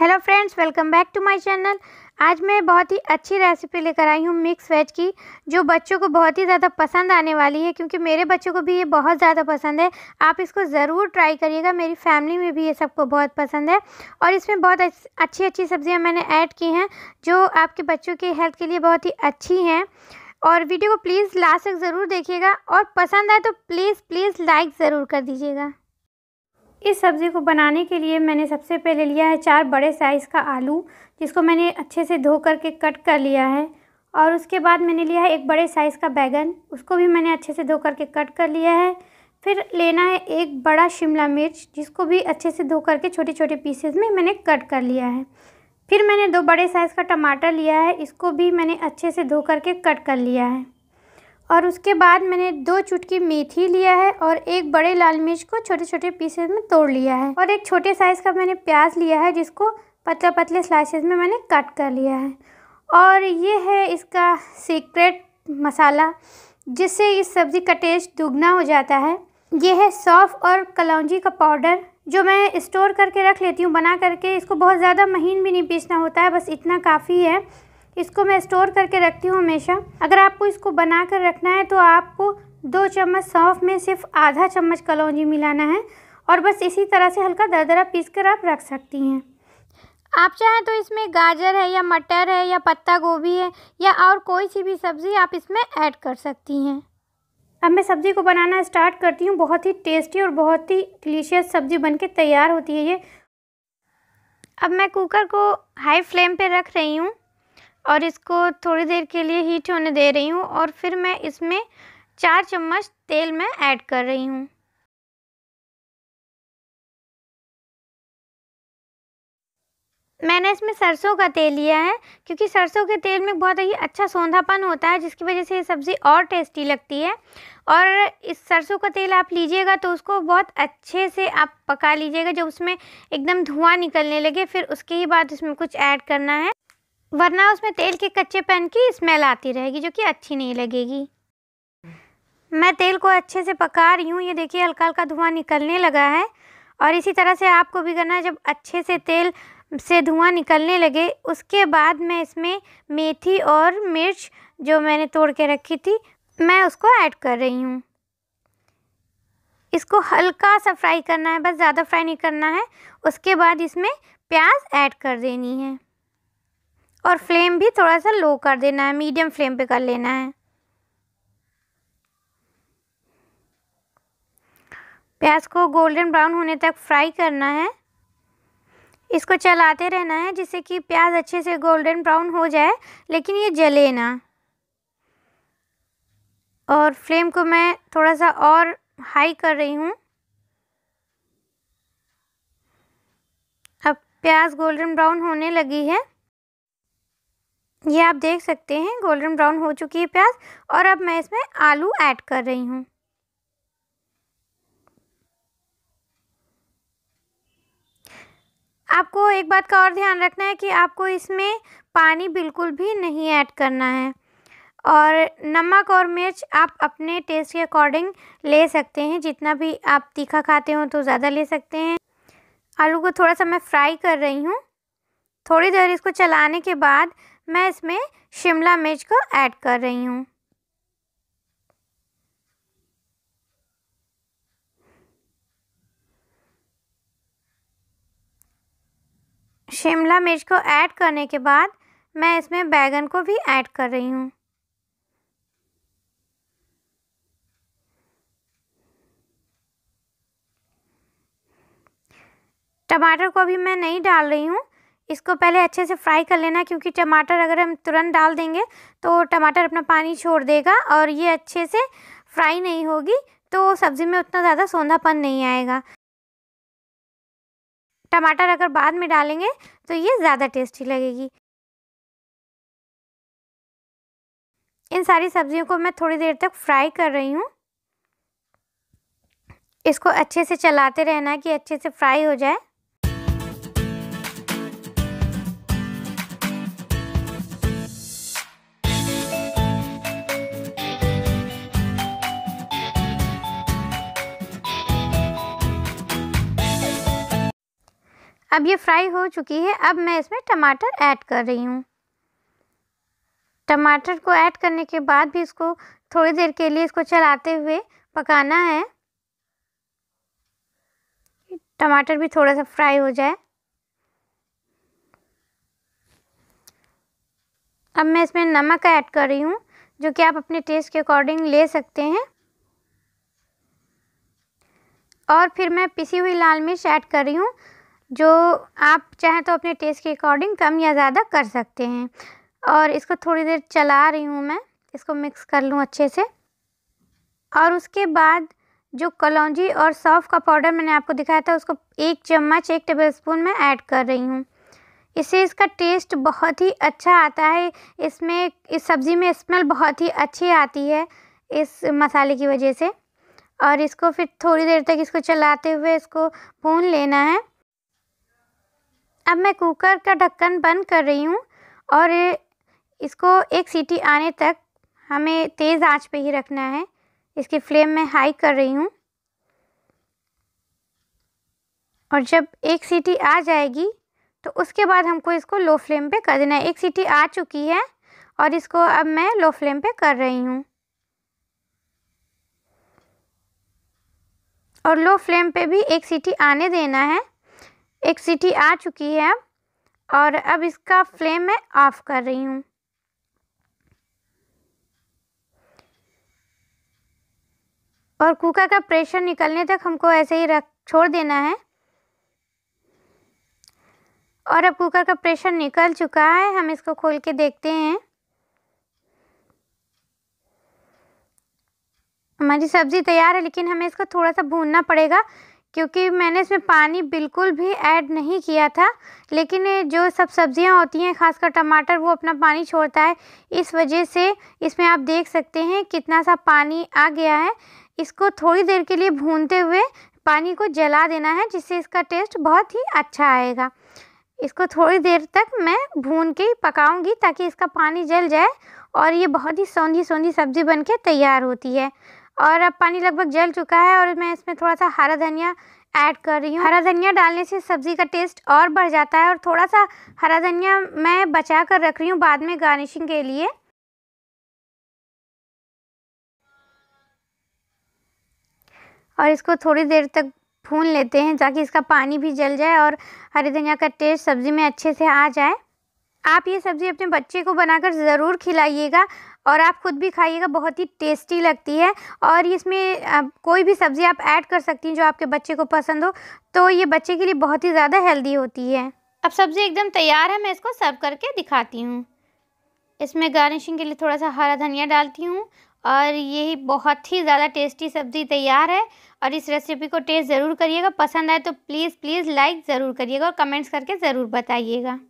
hello friends welcome back to my channel आज मैं बहुत ही अच्छी रेसिपी लेकर आई हूँ मिक्स वेज की जो बच्चों को बहुत ही ज़्यादा पसंद आने वाली है क्योंकि मेरे बच्चों को भी ये बहुत ज़्यादा पसंद है आप इसको ज़रूर ट्राई करिएगा मेरी फैमिली में भी ये सबको बहुत पसंद है और इसमें बहुत अच्छी अच्छी सब्ज़ियाँ मैंने ऐड की हैं जो आपके बच्चों के हेल्थ के लिए बहुत ही अच्छी हैं और वीडियो को प्लीज़ लास्ट तक ज़रूर देखिएगा और पसंद आए तो प्लीज़ प्लीज़ लाइक ज़रूर कर दीजिएगा इस सब्ज़ी को बनाने के लिए मैंने सबसे पहले लिया है चार बड़े साइज़ का आलू जिसको मैंने अच्छे से धो कर के कट कर लिया है और उसके बाद मैंने लिया है एक बड़े साइज़ का बैगन उसको भी मैंने अच्छे से धो कर के कट कर लिया है फिर लेना है एक बड़ा शिमला मिर्च जिसको भी अच्छे से धो कर के छोटे छोटे पीसेज में मैंने कट कर लिया है फिर मैंने दो बड़े साइज़ का टमाटर लिया है इसको भी मैंने अच्छे से धो कर के कट कर लिया है और उसके बाद मैंने दो चुटकी मेथी लिया है और एक बड़े लाल मिर्च को छोटे छोटे पीसेस में तोड़ लिया है और एक छोटे साइज़ का मैंने प्याज लिया है जिसको पतला पतले स्लाइसेस में मैंने कट कर लिया है और ये है इसका सीक्रेट मसाला जिससे इस सब्ज़ी का टेस्ट दुगना हो जाता है ये है सौफ़ और कलौजी का पाउडर जो मैं स्टोर करके रख लेती हूँ बना करके इसको बहुत ज़्यादा महीन भी नहीं पीसना होता है बस इतना काफ़ी है इसको मैं स्टोर करके रखती हूँ हमेशा अगर आपको इसको बना कर रखना है तो आपको दो चम्मच सौंफ में सिर्फ आधा चम्मच कलौजी मिलाना है और बस इसी तरह से हल्का दरदरा पीस कर आप रख सकती हैं आप चाहें तो इसमें गाजर है या मटर है या पत्ता गोभी है या और कोई सी भी सब्ज़ी आप इसमें ऐड कर सकती हैं अब मैं सब्ज़ी को बनाना स्टार्ट करती हूँ बहुत ही टेस्टी और बहुत ही डिलीशियस सब्ज़ी बन के तैयार होती है ये अब मैं कुकर को हाई फ्लेम पे रख रही हूँ और इसको थोड़ी देर के लिए हीट होने दे रही हूँ और फिर मैं इसमें चार चम्मच तेल में ऐड कर रही हूँ मैंने इसमें सरसों का तेल लिया है क्योंकि सरसों के तेल में बहुत ही अच्छा सौंधापन होता है जिसकी वजह से ये सब्ज़ी और टेस्टी लगती है और इस सरसों का तेल आप लीजिएगा तो उसको बहुत अच्छे से आप पका लीजिएगा जब उसमें एकदम धुआं निकलने लगे फिर उसके ही बाद उसमें कुछ ऐड करना है वरना उसमें तेल के कच्चे पैन की स्मेल आती रहेगी जो कि अच्छी नहीं लगेगी मैं तेल को अच्छे से पका रही हूँ ये देखिए हल्का हल्का धुआं निकलने लगा है और इसी तरह से आपको भी करना है जब अच्छे से तेल से धुआं निकलने लगे उसके बाद मैं इसमें मेथी और मिर्च जो मैंने तोड़ के रखी थी मैं उसको ऐड कर रही हूँ इसको हल्का सा फ्राई करना है बस ज़्यादा फ्राई नहीं करना है उसके बाद इसमें प्याज ऐड कर देनी है और फ्लेम भी थोड़ा सा लो कर देना है मीडियम फ्लेम पे कर लेना है प्याज को गोल्डन ब्राउन होने तक फ्राई करना है इसको चलाते रहना है जिससे कि प्याज अच्छे से गोल्डन ब्राउन हो जाए लेकिन ये जले ना और फ्लेम को मैं थोड़ा सा और हाई कर रही हूँ अब प्याज गोल्डन ब्राउन होने लगी है ये आप देख सकते हैं गोल्डन ब्राउन हो चुकी है प्याज और अब मैं इसमें आलू ऐड कर रही हूँ आपको एक बात का और ध्यान रखना है कि आपको इसमें पानी बिल्कुल भी नहीं ऐड करना है और नमक और मिर्च आप अपने टेस्ट के अकॉर्डिंग ले सकते हैं जितना भी आप तीखा खाते हो तो ज़्यादा ले सकते हैं आलू को थोड़ा सा मैं फ्राई कर रही हूँ थोड़ी देर इसको चलाने के बाद मैं इसमें शिमला मिर्च को ऐड कर रही हूँ शिमला मिर्च को ऐड करने के बाद मैं इसमें बैगन को भी ऐड कर रही हूँ टमाटर को भी मैं नहीं डाल रही हूँ इसको पहले अच्छे से फ्राई कर लेना क्योंकि टमाटर अगर हम तुरंत डाल देंगे तो टमाटर अपना पानी छोड़ देगा और ये अच्छे से फ्राई नहीं होगी तो सब्ज़ी में उतना ज़्यादा सौंधापन नहीं आएगा टमाटर अगर बाद में डालेंगे तो ये ज़्यादा टेस्टी लगेगी इन सारी सब्जियों को मैं थोड़ी देर तक फ्राई कर रही हूँ इसको अच्छे से चलाते रहना कि अच्छे से फ्राई हो जाए अब ये फ्राई हो चुकी है अब मैं इसमें टमाटर ऐड कर रही हूँ टमाटर को ऐड करने के बाद भी इसको थोड़ी देर के लिए इसको चलाते हुए पकाना है टमाटर भी थोड़ा सा फ्राई हो जाए अब मैं इसमें नमक ऐड कर रही हूँ जो कि आप अपने टेस्ट के अकॉर्डिंग ले सकते हैं और फिर मैं पिसी हुई लाल मिर्च ऐड कर रही हूँ जो आप चाहें तो अपने टेस्ट के अकॉर्डिंग कम या ज़्यादा कर सकते हैं और इसको थोड़ी देर चला रही हूँ मैं इसको मिक्स कर लूँ अच्छे से और उसके बाद जो कलौजी और सौफ का पाउडर मैंने आपको दिखाया था उसको एक चम्मच एक टेबल स्पून में ऐड कर रही हूँ इससे इसका टेस्ट बहुत ही अच्छा आता है इसमें इस सब्ज़ी में स्मेल बहुत ही अच्छी आती है इस मसाले की वजह से और इसको फिर थोड़ी देर तक इसको चलाते हुए इसको भून लेना है अब मैं कुकर का ढक्कन बंद कर रही हूँ और इसको एक सीटी आने तक हमें तेज़ आंच पे ही रखना है इसकी फ्लेम मैं हाई कर रही हूँ और जब एक सीटी आ जाएगी तो उसके बाद हमको इसको लो फ्लेम पे कर देना है एक सीटी आ चुकी है और इसको अब मैं लो फ्लेम पे कर रही हूँ और लो फ्लेम पे भी एक सीटी आने देना है एक सीटी आ चुकी है और अब इसका फ्लेम मैं ऑफ़ कर रही हूँ और कुकर का प्रेशर निकलने तक हमको ऐसे ही रख छोड़ देना है और अब कुकर का प्रेशर निकल चुका है हम इसको खोल के देखते हैं हमारी सब्ज़ी तैयार है लेकिन हमें इसको थोड़ा सा भूनना पड़ेगा क्योंकि मैंने इसमें पानी बिल्कुल भी ऐड नहीं किया था लेकिन जो सब सब्ज़ियां होती हैं खासकर टमाटर वो अपना पानी छोड़ता है इस वजह से इसमें आप देख सकते हैं कितना सा पानी आ गया है इसको थोड़ी देर के लिए भूनते हुए पानी को जला देना है जिससे इसका टेस्ट बहुत ही अच्छा आएगा इसको थोड़ी देर तक मैं भून के पकाऊंगी ताकि इसका पानी जल जाए और ये बहुत ही सौंधी सौंधी सब्ज़ी बनके तैयार होती है और अब पानी लगभग जल चुका है और मैं इसमें थोड़ा सा हरा धनिया ऐड कर रही हूँ हरा धनिया डालने से सब्ज़ी का टेस्ट और बढ़ जाता है और थोड़ा सा हरा धनिया मैं बचा कर रख रही हूँ बाद में गार्निशिंग के लिए और इसको थोड़ी देर तक भून लेते हैं ताकि इसका पानी भी जल जाए और हरी धनिया का टेस्ट सब्ज़ी में अच्छे से आ जाए आप ये सब्ज़ी अपने बच्चे को बनाकर ज़रूर खिलाइएगा और आप ख़ुद भी खाइएगा बहुत ही टेस्टी लगती है और इसमें कोई भी सब्ज़ी आप ऐड कर सकती हैं जो आपके बच्चे को पसंद हो तो ये बच्चे के लिए बहुत ही ज़्यादा हेल्दी होती है अब सब्ज़ी एकदम तैयार है मैं इसको सर्व करके दिखाती हूँ इसमें गार्निशिंग के लिए थोड़ा सा हरा धनिया डालती हूँ और यही बहुत ही ज़्यादा टेस्टी सब्ज़ी तैयार है और इस रेसिपी को टेस्ट ज़रूर करिएगा पसंद आए तो प्लीज़ प्लीज़ लाइक ज़रूर करिएगा और कमेंट्स करके ज़रूर बताइएगा